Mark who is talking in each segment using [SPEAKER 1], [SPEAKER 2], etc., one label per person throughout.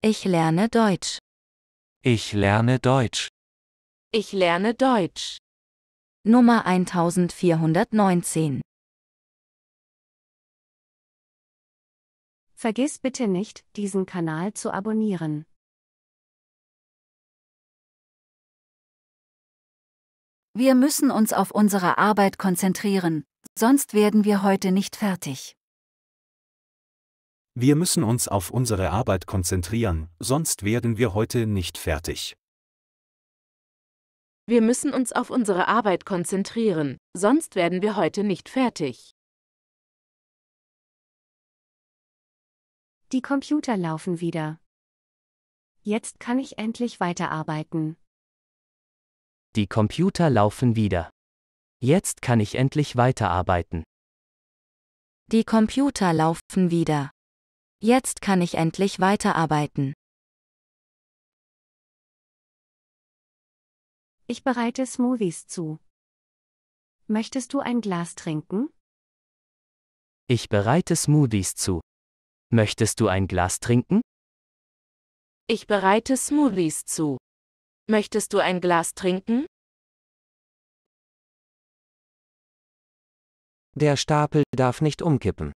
[SPEAKER 1] Ich lerne Deutsch. Ich lerne Deutsch. Ich lerne Deutsch. Nummer 1419. Vergiss bitte nicht, diesen Kanal zu abonnieren. Wir müssen uns auf unsere Arbeit konzentrieren, sonst werden wir heute nicht fertig.
[SPEAKER 2] Wir müssen uns auf unsere Arbeit konzentrieren, sonst werden wir heute nicht fertig.
[SPEAKER 1] Wir müssen uns auf unsere Arbeit konzentrieren, sonst werden wir heute nicht fertig. Die Computer laufen wieder. Jetzt
[SPEAKER 3] kann ich endlich weiterarbeiten.
[SPEAKER 2] Die Computer laufen wieder. Jetzt kann ich endlich weiterarbeiten.
[SPEAKER 3] Die Computer
[SPEAKER 1] laufen wieder. Jetzt kann ich endlich weiterarbeiten. Ich bereite Smoothies zu. Möchtest du ein Glas trinken?
[SPEAKER 2] Ich bereite Smoothies zu. Möchtest du ein Glas trinken?
[SPEAKER 1] Ich bereite Smoothies zu. Möchtest du ein Glas trinken?
[SPEAKER 2] Der Stapel darf nicht umkippen.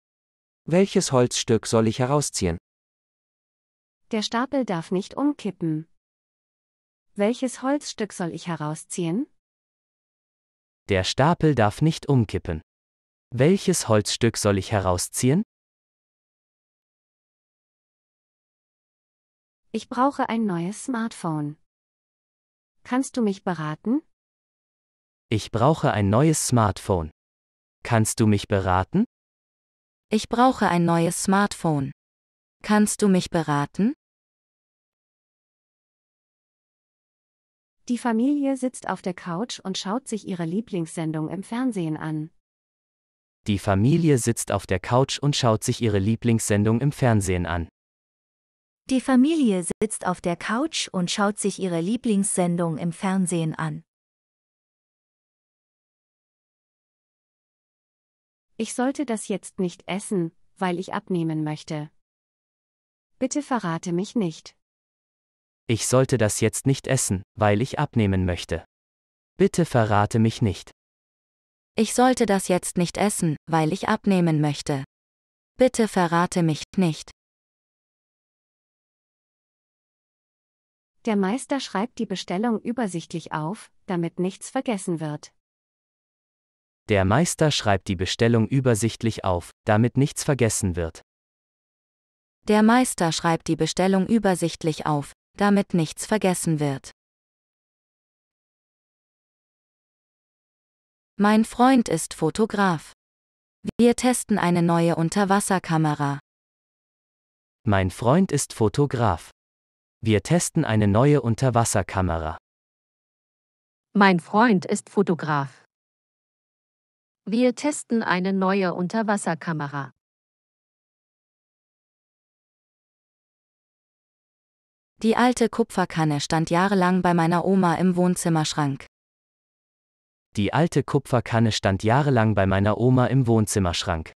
[SPEAKER 2] Welches Holzstück soll ich herausziehen?
[SPEAKER 3] Der Stapel darf nicht umkippen. Welches Holzstück soll ich herausziehen?
[SPEAKER 2] Der Stapel darf nicht umkippen. Welches Holzstück soll ich herausziehen?
[SPEAKER 1] Ich brauche ein neues Smartphone. Kannst du mich beraten?
[SPEAKER 2] Ich brauche ein neues Smartphone. Kannst du mich beraten?
[SPEAKER 1] Ich brauche ein neues Smartphone. Kannst du mich beraten?
[SPEAKER 3] Die Familie sitzt auf der Couch und schaut sich ihre Lieblingssendung im Fernsehen an.
[SPEAKER 2] Die Familie sitzt auf der Couch und schaut sich ihre Lieblingssendung im Fernsehen an.
[SPEAKER 3] Die Familie sitzt auf der
[SPEAKER 4] Couch
[SPEAKER 1] und schaut sich ihre Lieblingssendung im Fernsehen an. Ich sollte das jetzt nicht essen, weil ich abnehmen möchte. Bitte verrate mich nicht.
[SPEAKER 2] Ich sollte das jetzt nicht essen, weil ich abnehmen möchte. Bitte verrate mich nicht.
[SPEAKER 1] Ich sollte das jetzt nicht essen, weil ich abnehmen möchte. Bitte verrate mich nicht. Der
[SPEAKER 3] Meister schreibt die Bestellung übersichtlich auf, damit nichts vergessen wird.
[SPEAKER 2] Der Meister schreibt die Bestellung übersichtlich auf, damit nichts vergessen wird.
[SPEAKER 1] Der Meister schreibt die Bestellung übersichtlich auf, damit nichts vergessen wird. Mein Freund ist Fotograf. Wir testen eine neue Unterwasserkamera.
[SPEAKER 2] Mein Freund ist Fotograf. Wir testen eine neue Unterwasserkamera.
[SPEAKER 1] Mein Freund ist Fotograf. Wir testen eine neue Unterwasserkamera. Die alte Kupferkanne stand jahrelang bei meiner Oma im Wohnzimmerschrank.
[SPEAKER 2] Die alte Kupferkanne stand jahrelang bei meiner Oma im Wohnzimmerschrank.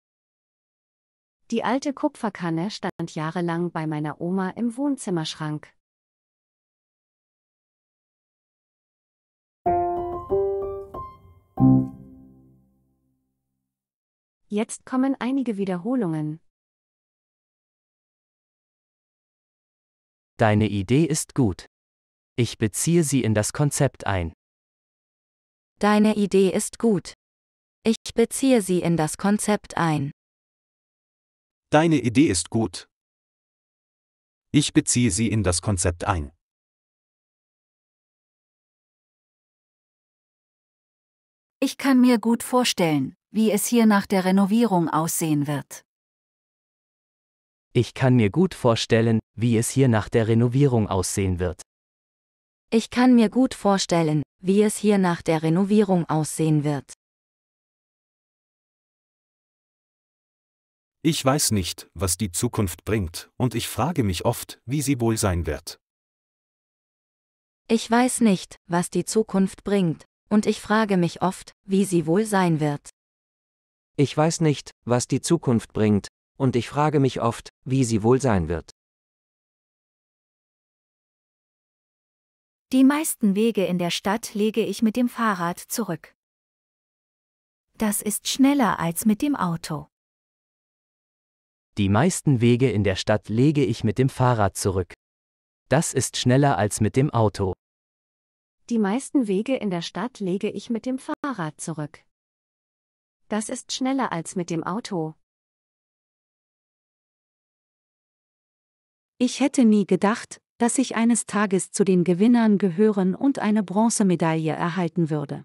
[SPEAKER 3] Die alte Kupferkanne stand jahrelang bei meiner Oma im Wohnzimmerschrank.
[SPEAKER 1] Jetzt kommen einige Wiederholungen. Deine Idee ist
[SPEAKER 2] gut. Ich beziehe sie in das Konzept ein.
[SPEAKER 1] Deine Idee ist gut. Ich beziehe sie in das Konzept ein. Deine Idee ist gut. Ich beziehe sie in das Konzept ein. Ich kann mir gut vorstellen, wie es hier nach der Renovierung aussehen wird.
[SPEAKER 2] Ich kann mir gut vorstellen, wie es hier nach der Renovierung aussehen wird.
[SPEAKER 1] Ich kann mir gut vorstellen, wie es hier nach der Renovierung aussehen wird. Ich weiß
[SPEAKER 2] nicht, was die Zukunft bringt, und ich frage mich oft, wie sie wohl sein wird.
[SPEAKER 4] Ich weiß nicht, was die Zukunft bringt, und ich frage mich oft,
[SPEAKER 1] wie sie wohl sein wird.
[SPEAKER 2] Ich weiß nicht, was die Zukunft bringt, und ich frage mich oft, wie sie wohl sein wird.
[SPEAKER 1] Die meisten Wege in der Stadt lege ich mit dem Fahrrad zurück. Das ist schneller als mit dem Auto.
[SPEAKER 2] Die meisten Wege in der Stadt lege ich mit dem Fahrrad zurück. Das ist schneller als mit dem Auto.
[SPEAKER 3] Die meisten Wege in der Stadt lege ich mit dem Fahrrad
[SPEAKER 1] zurück. Das ist schneller als mit dem Auto. Ich hätte nie gedacht, dass ich eines
[SPEAKER 3] Tages zu den Gewinnern gehören und eine Bronzemedaille erhalten würde.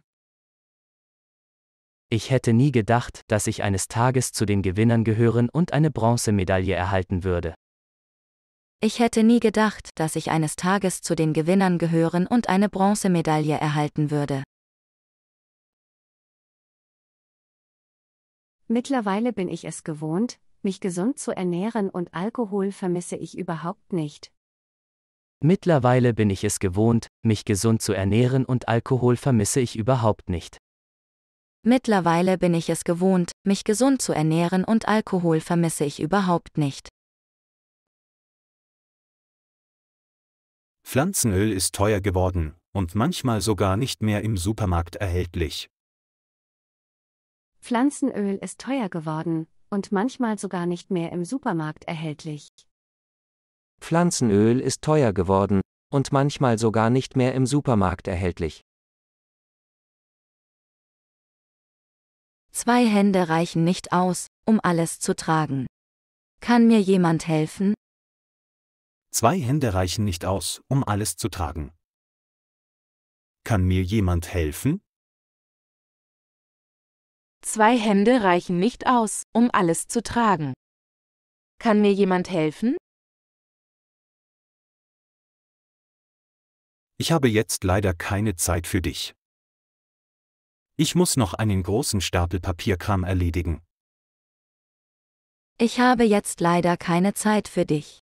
[SPEAKER 2] Ich hätte nie gedacht, dass ich eines Tages zu den Gewinnern gehören und eine Bronzemedaille erhalten würde.
[SPEAKER 4] Ich hätte nie gedacht, dass ich eines Tages
[SPEAKER 1] zu den Gewinnern gehören und eine Bronzemedaille erhalten würde.
[SPEAKER 3] Mittlerweile bin ich es gewohnt, mich gesund zu ernähren und Alkohol vermisse ich überhaupt nicht.
[SPEAKER 2] Mittlerweile bin ich es gewohnt, mich gesund zu ernähren und Alkohol vermisse ich überhaupt nicht.
[SPEAKER 1] Mittlerweile bin ich es gewohnt, mich gesund zu ernähren und Alkohol vermisse ich überhaupt nicht.
[SPEAKER 2] Pflanzenöl ist teuer geworden und manchmal sogar nicht mehr im Supermarkt erhältlich.
[SPEAKER 3] Pflanzenöl ist teuer geworden und manchmal sogar nicht mehr im Supermarkt erhältlich.
[SPEAKER 2] Pflanzenöl ist teuer geworden und manchmal sogar nicht mehr im Supermarkt erhältlich.
[SPEAKER 1] Zwei Hände reichen nicht aus, um alles zu tragen. Kann mir jemand helfen?
[SPEAKER 2] Zwei Hände reichen nicht aus, um
[SPEAKER 1] alles zu tragen. Kann mir jemand helfen? Zwei Hände reichen nicht aus, um alles zu tragen. Kann mir jemand helfen? Ich habe jetzt leider keine Zeit für dich. Ich
[SPEAKER 2] muss noch einen großen Stapel Papierkram erledigen.
[SPEAKER 1] Ich habe
[SPEAKER 4] jetzt leider keine Zeit für dich.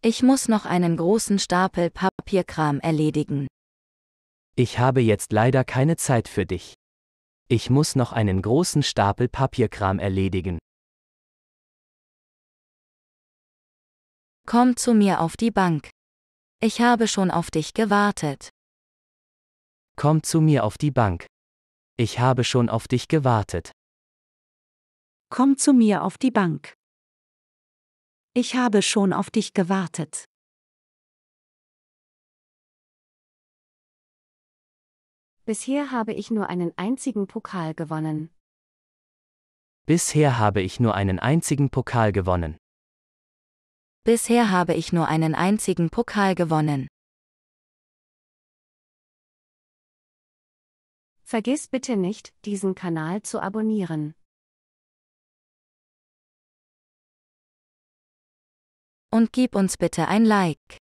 [SPEAKER 4] Ich muss noch einen großen Stapel Papierkram erledigen.
[SPEAKER 2] Ich habe jetzt leider keine Zeit für dich. Ich muss noch einen großen Stapel Papierkram erledigen.
[SPEAKER 1] Komm zu mir auf die Bank. Ich habe schon auf dich gewartet.
[SPEAKER 2] Komm zu mir auf die Bank. Ich habe schon auf dich gewartet.
[SPEAKER 1] Komm zu mir auf die Bank. Ich habe schon auf dich gewartet. Bisher habe ich nur einen einzigen
[SPEAKER 3] Pokal gewonnen.
[SPEAKER 2] Bisher habe ich nur einen einzigen Pokal gewonnen.
[SPEAKER 1] Bisher habe ich nur einen einzigen Pokal gewonnen. Vergiss bitte nicht, diesen Kanal zu abonnieren. Und gib uns bitte ein Like.